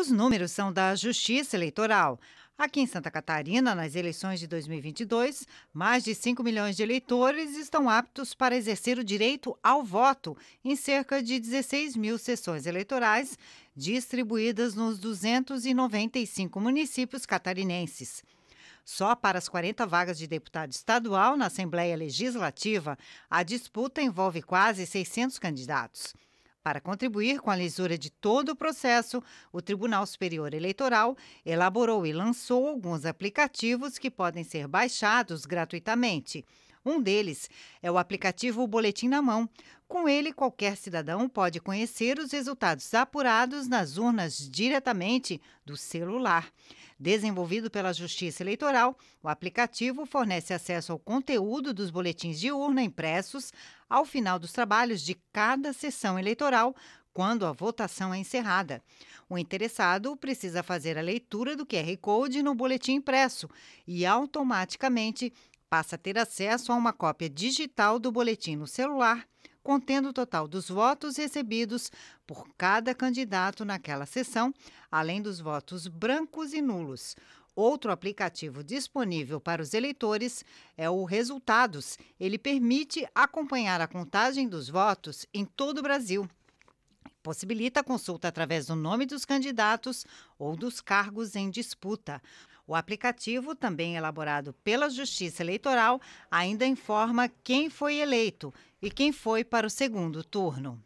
Os números são da Justiça Eleitoral. Aqui em Santa Catarina, nas eleições de 2022, mais de 5 milhões de eleitores estão aptos para exercer o direito ao voto em cerca de 16 mil sessões eleitorais distribuídas nos 295 municípios catarinenses. Só para as 40 vagas de deputado estadual na Assembleia Legislativa, a disputa envolve quase 600 candidatos. Para contribuir com a lisura de todo o processo, o Tribunal Superior Eleitoral elaborou e lançou alguns aplicativos que podem ser baixados gratuitamente. Um deles é o aplicativo Boletim na Mão. Com ele, qualquer cidadão pode conhecer os resultados apurados nas urnas diretamente do celular. Desenvolvido pela Justiça Eleitoral, o aplicativo fornece acesso ao conteúdo dos boletins de urna impressos ao final dos trabalhos de cada sessão eleitoral, quando a votação é encerrada. O interessado precisa fazer a leitura do QR Code no boletim impresso e automaticamente passa a ter acesso a uma cópia digital do boletim no celular, contendo o total dos votos recebidos por cada candidato naquela sessão, além dos votos brancos e nulos. Outro aplicativo disponível para os eleitores é o Resultados. Ele permite acompanhar a contagem dos votos em todo o Brasil. Possibilita a consulta através do nome dos candidatos ou dos cargos em disputa. O aplicativo, também elaborado pela Justiça Eleitoral, ainda informa quem foi eleito e quem foi para o segundo turno.